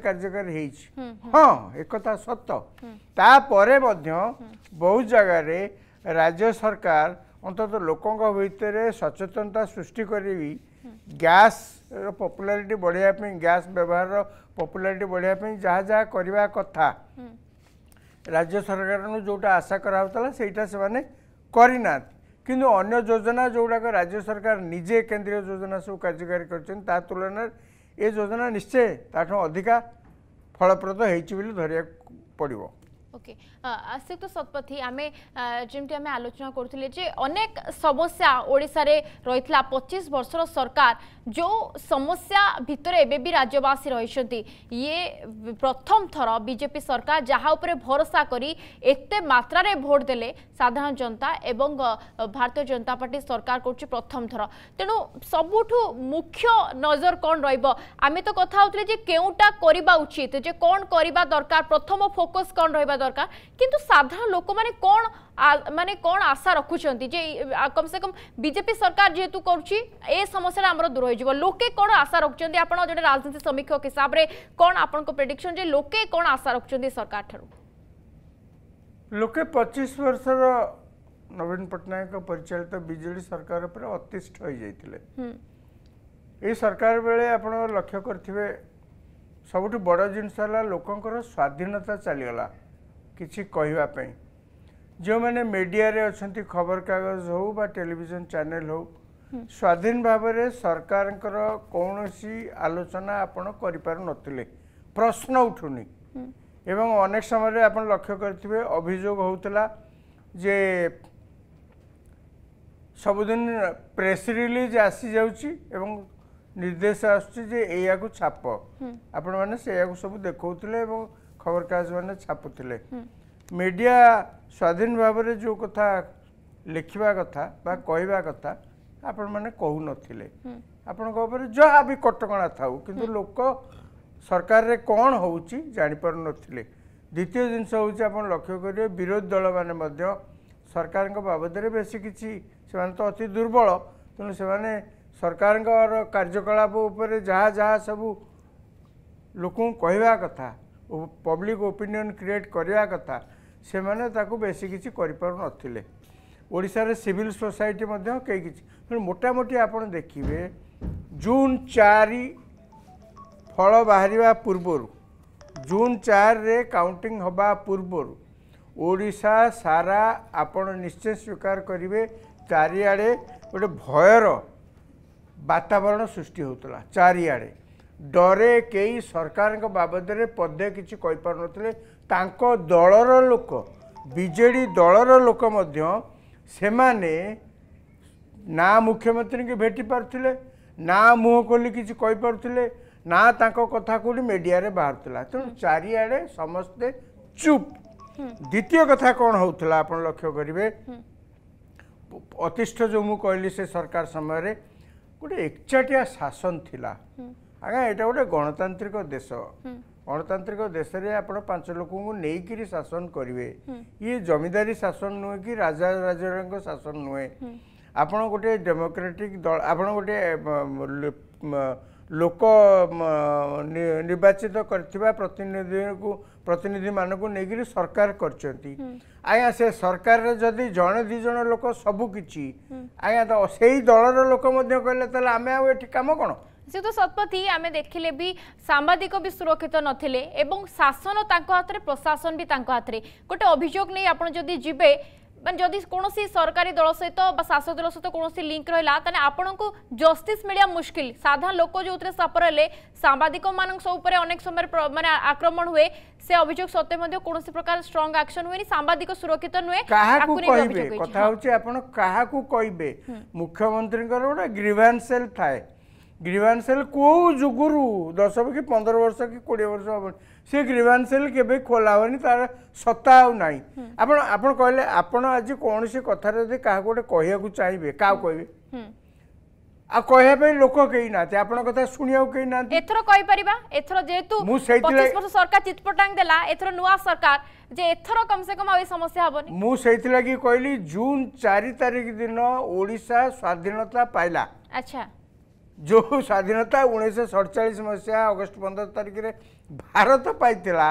କାର୍ଯ୍ୟକାରୀ ହେଇଛି ହଁ ଏକଥା ସତ ତାପରେ ମଧ୍ୟ ବହୁତ ଜାଗାରେ ରାଜ୍ୟ ସରକାର ଅନ୍ତତଃ ଲୋକଙ୍କ ଭିତରେ ସଚେତନତା ସୃଷ୍ଟି କରିବି ଗ୍ୟାସ୍ର ପପୁଲାରିଟି ବଢ଼ାଇବା ପାଇଁ ଗ୍ୟାସ୍ ବ୍ୟବହାରର ପପୁଲାରିଟି ବଢ଼ାଇବା ପାଇଁ ଯାହା ଯାହା କରିବା କଥା ରାଜ୍ୟ ସରକାରଙ୍କୁ ଯେଉଁଟା ଆଶା କରାହେଉଥିଲା ସେଇଟା ସେମାନେ କରିନାହାନ୍ତି କିନ୍ତୁ ଅନ୍ୟ ଯୋଜନା ଯେଉଁଗୁଡ଼ାକ ରାଜ୍ୟ ସରକାର ନିଜେ କେନ୍ଦ୍ରୀୟ ଯୋଜନା ସବୁ କାର୍ଯ୍ୟକାରୀ କରିଛନ୍ତି ତା ତୁଳନାରେ ଏ ଯୋଜନା ନିଶ୍ଚୟ ତାଠୁ ଅଧିକା ଫଳପ୍ରଦ ହୋଇଛି ବୋଲି ଧରିବାକୁ ପଡ଼ିବ ওকে আশিক তো শতপথী আমি যেমতি আমি আলোচনা করুলে যে অনেক সমস্যা ওড়শার রয়েছে পঁচিশ বর্ষর সরকার যে সমস্যা ভিতরে এবে বি রাজ্যবাসী রয়েছেন ইয়ে প্রথম থর বিজেপি সরকার যা উপরে ভরসা করে এতে মাত্রার ভোট দেলে সাধারণ জনতা এবং ভারতীয় জনতা পার্টি সরকার করছে প্রথম থর তেণু সবুঠু মুখ্য নজর কণ রহব আমি তো কথা হোলে যে কেউটা করা উচিত যে কণ করা দরকার প্রথম ফোকস কণ রহবা दरकार कितु साधारण लोक मैंने कौन मानने कौन आशा रखुं कम से कम बीजेपी सरकार जीत कर समस्या आम दूर हो लोके कौन आशा रखुच्च आप जैसे राजनीति समीक्षक हिसाब से कौन आप प्रडिक्शन जो लोके कौन आशा रखुच्च सरकार ठीक लोके पचीस वर्षर नवीन पट्टनायक परिचालित तो सरकार पर अतिष्ठ हो जाते ये सरकार बेले आप लक्ष्य करेंगे सबुठ बड़ जिनस लोकंर स्वाधीनता चलीगला କିଛି କହିବା ପାଇଁ ଯେଉଁମାନେ ମିଡ଼ିଆରେ ଅଛନ୍ତି ଖବରକାଗଜ ହଉ ବା ଟେଲିଭିଜନ ଚ୍ୟାନେଲ ହଉ ସ୍ୱାଧୀନ ଭାବରେ ସରକାରଙ୍କର କୌଣସି ଆଲୋଚନା ଆପଣ କରିପାରୁନଥିଲେ ପ୍ରଶ୍ନ ଉଠୁନି ଏବଂ ଅନେକ ସମୟରେ ଆପଣ ଲକ୍ଷ୍ୟ କରିଥିବେ ଅଭିଯୋଗ ହେଉଥିଲା ଯେ ସବୁଦିନ ପ୍ରେସ୍ ରିଲିଜ୍ ଆସିଯାଉଛି ଏବଂ ନିର୍ଦ୍ଦେଶ ଆସୁଛି ଯେ ଏଇଆକୁ ଛାପ ଆପଣମାନେ ସେଇଆକୁ ସବୁ ଦେଖାଉଥିଲେ ଏବଂ ଖବରକାଗଜ ମାନେ ଛାପୁଥିଲେ ମିଡ଼ିଆ ସ୍ୱାଧୀନ ଭାବରେ ଯେଉଁ କଥା ଲେଖିବା କଥା ବା କହିବା କଥା ଆପଣମାନେ କହୁନଥିଲେ ଆପଣଙ୍କ ଉପରେ ଯାହା ବି କଟକଣା ଥାଉ କିନ୍ତୁ ଲୋକ ସରକାରରେ କ'ଣ ହେଉଛି ଜାଣିପାରୁନଥିଲେ ଦ୍ୱିତୀୟ ଜିନିଷ ହେଉଛି ଆପଣ ଲକ୍ଷ୍ୟ କରିବେ ବିରୋଧୀ ଦଳମାନେ ମଧ୍ୟ ସରକାରଙ୍କ ବାବଦରେ ବେଶୀ କିଛି ସେମାନେ ତ ଅତି ଦୁର୍ବଳ ତେଣୁ ସେମାନେ ସରକାରଙ୍କର କାର୍ଯ୍ୟକଳାପ ଉପରେ ଯାହା ଯାହା ସବୁ ଲୋକଙ୍କୁ କହିବା କଥା ପବ୍ଲିକ୍ ଓପିନିଅନ୍ କ୍ରିଏଟ୍ କରିବା କଥା ସେମାନେ ତାକୁ ବେଶୀ କିଛି କରିପାରୁନଥିଲେ ଓଡ଼ିଶାରେ ସିଭିଲ୍ ସୋସାଇଟି ମଧ୍ୟ କେହି କିଛି ତେଣୁ ମୋଟାମୋଟି ଆପଣ ଦେଖିବେ ଜୁନ୍ ଚାରି ଫଳ ବାହାରିବା ପୂର୍ବରୁ ଜୁନ୍ ଚାରିରେ କାଉଣ୍ଟିଂ ହେବା ପୂର୍ବରୁ ଓଡ଼ିଶା ସାରା ଆପଣ ନିଶ୍ଚୟ ସ୍ୱୀକାର କରିବେ ଚାରିଆଡ଼େ ଗୋଟେ ଭୟର ବାତାବରଣ ସୃଷ୍ଟି ହେଉଥିଲା ଚାରିଆଡ଼େ ଡରେ କେହି ସରକାରଙ୍କ ବାବଦରେ ପଦେ କିଛି କହିପାରୁନଥିଲେ ତାଙ୍କ ଦଳର ଲୋକ ବିଜେଡ଼ି ଦଳର ଲୋକ ମଧ୍ୟ ସେମାନେ ନା ମୁଖ୍ୟମନ୍ତ୍ରୀଙ୍କୁ ଭେଟି ପାରୁଥିଲେ ନା ମୁହଁ ଖୋଲି କିଛି କହିପାରୁଥିଲେ ନା ତାଙ୍କ କଥା କେଉଁଠି ମିଡ଼ିଆରେ ବାହାରୁଥିଲା ତେଣୁ ଚାରିଆଡ଼େ ସମସ୍ତେ ଚୁପ୍ ଦ୍ୱିତୀୟ କଥା କ'ଣ ହେଉଥିଲା ଆପଣ ଲକ୍ଷ୍ୟ କରିବେ ଅତିଷ୍ଠ ଯେଉଁ ମୁଁ କହିଲି ସେ ସରକାର ସମୟରେ ଗୋଟେ ଏକଚାଟିଆ ଶାସନ ଥିଲା ଆଜ୍ଞା ଏଇଟା ଗୋଟେ ଗଣତାନ୍ତ୍ରିକ ଦେଶ ଗଣତାନ୍ତ୍ରିକ ଦେଶରେ ଆପଣ ପାଞ୍ଚ ଲୋକଙ୍କୁ ନେଇକିରି ଶାସନ କରିବେ ଇଏ ଜମିଦାରୀ ଶାସନ ନୁହେଁ କି ରାଜା ରାଜାଙ୍କ ଶାସନ ନୁହେଁ ଆପଣ ଗୋଟେ ଡେମୋକ୍ରାଟିକ୍ ଦଳ ଆପଣ ଗୋଟେ ଲୋକ ନିର୍ବାଚିତ କରିଥିବା ପ୍ରତିନିଧିକୁ ପ୍ରତିନିଧିମାନଙ୍କୁ ନେଇକିରି ସରକାର କରିଛନ୍ତି ଆଜ୍ଞା ସେ ସରକାରରେ ଯଦି ଜଣେ ଦୁଇ ଜଣ ଲୋକ ସବୁକିଛି ଆଜ୍ଞା ତ ସେଇ ଦଳର ଲୋକ ମଧ୍ୟ କହିଲେ ତାହେଲେ ଆମେ ଆଉ ଏଠି କାମ କ'ଣ ᱥᱮᱛᱚ સત્પથી અમે દેખিলে બી સામાજિક બી સુરક્ષિત ન થિલે এব ង शासन તાકો હાતરે প্রশাসন બી તાકો હાતરે કોઈ અભિજોગ નઈ આપણ જોદી જીબે মানে જોદી કોણોસી સરકારી દળ સહિત બ સાસન દળ સહિત કોણોસી લિંક રહીલા તાને આપણ કો જોસ્ટિસ મેલિયા મુશ્કિલ સાધા લોકો જોતરે સાપરલે સામાજિક માનસ ઉપર અનેક સમય મે આક્રમણ હુએ સે અભિજોગ સતે મે કોણોસી પ્રકાર સ્ટ્રોંગ એક્શન હુએ નઈ સામાજિક સુરક્ષિત ન હોય આકુને અભિજોગ કી કથા હુચે આપણ કહાકુ કઈબે મુખ્યમંત્રી કો ગ્રીવન્સ સેલ થાય ग्रीवांसेल को जो दस कि पंद्रह वर्ष कि कोड़े वर्ष हम से ग्रीवांसेल केवे खोला तार सत्ता आउ ना आपण आपण कहले आपण आज कौन से कथार यदि क्या गोटे कहवाक चाहिए क्या कह आ लोक केही नाते आपण कथा सुनिया केही नाते एथरो कहि परिबा एथरो जेतु 25 सरकार चितपटांग देला एथरो सरकार जे एथरो कम से कम आ समस्या हबनी मु सेइति कहली जून 4 तारिख दिन ओडिसा स्वाधीनता पाइला अच्छा ଯେଉଁ ସ୍ୱାଧୀନତା ଉଣେଇଶହ ସଡ଼ଚାଳିଶ ମସିହା ଅଗଷ୍ଟ ପନ୍ଦର ତାରିଖରେ ଭାରତ ପାଇଥିଲା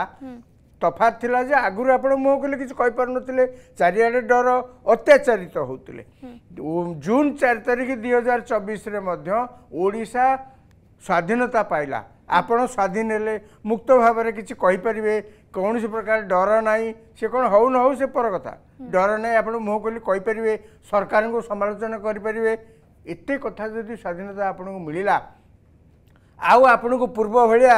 ତଫାତ୍ ଥିଲା ଯେ ଆଗରୁ ଆପଣ ମୁଁ କହିଲେ କିଛି କହିପାରୁନଥିଲେ ଚାରିଆଡ଼େ ଡର ଅତ୍ୟାଚାରିତ ହେଉଥିଲେ ଜୁନ୍ ଚାରି ତାରିଖ ଦୁଇ ହଜାର ଚବିଶରେ ମଧ୍ୟ ଓଡ଼ିଶା ସ୍ୱାଧୀନତା ପାଇଲା ଆପଣ ସ୍ୱାଧୀନ ହେଲେ ମୁକ୍ତ ଭାବରେ କିଛି କହିପାରିବେ କୌଣସି ପ୍ରକାର ଡର ନାହିଁ ସେ କ'ଣ ହଉ ନ ହଉ ସେ ପର କଥା ଡର ନାହିଁ ଆପଣ ମୁଁ କହିଲି କହିପାରିବେ ସରକାରଙ୍କୁ ସମାଲୋଚନା କରିପାରିବେ ଏତେ କଥା ଯଦି ସ୍ୱାଧୀନତା ଆପଣଙ୍କୁ ମିଳିଲା ଆଉ ଆପଣଙ୍କୁ ପୂର୍ବ ଭଳିଆ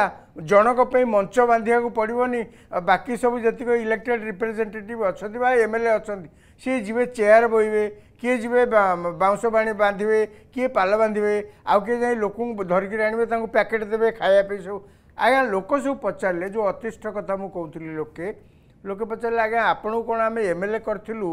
ଜଣକ ପାଇଁ ମଞ୍ଚ ବାନ୍ଧିବାକୁ ପଡ଼ିବନି ବାକି ସବୁ ଯେତିକ ଇଲେକ୍ଟେଡ଼ ରିପ୍ରେଜେଣ୍ଟେଟିଭ୍ ଅଛନ୍ତି ବା ଏମ୍ ଏଲ୍ ଏ ଅଛନ୍ତି ସିଏ ଯିବେ ଚେୟାର ବୋହିବେ କିଏ ଯିବେ ବାଉଁଶ ବାଣି ବାନ୍ଧିବେ କିଏ ପାଲ ବାନ୍ଧିବେ ଆଉ କିଏ ଯାଇ ଲୋକଙ୍କୁ ଧରିକିରି ଆଣିବେ ତାଙ୍କୁ ପ୍ୟାକେଟ୍ ଦେବେ ଖାଇବା ପାଇଁ ସବୁ ଆଜ୍ଞା ଲୋକ ସବୁ ପଚାରିଲେ ଯେଉଁ ଅତିଷ୍ଠ କଥା ମୁଁ କହୁଥିଲି ଲୋକେ ଲୋକେ ପଚାରିଲେ ଆଜ୍ଞା ଆପଣଙ୍କୁ କ'ଣ ଆମେ ଏମ୍ ଏଲ୍ ଏ କରିଥିଲୁ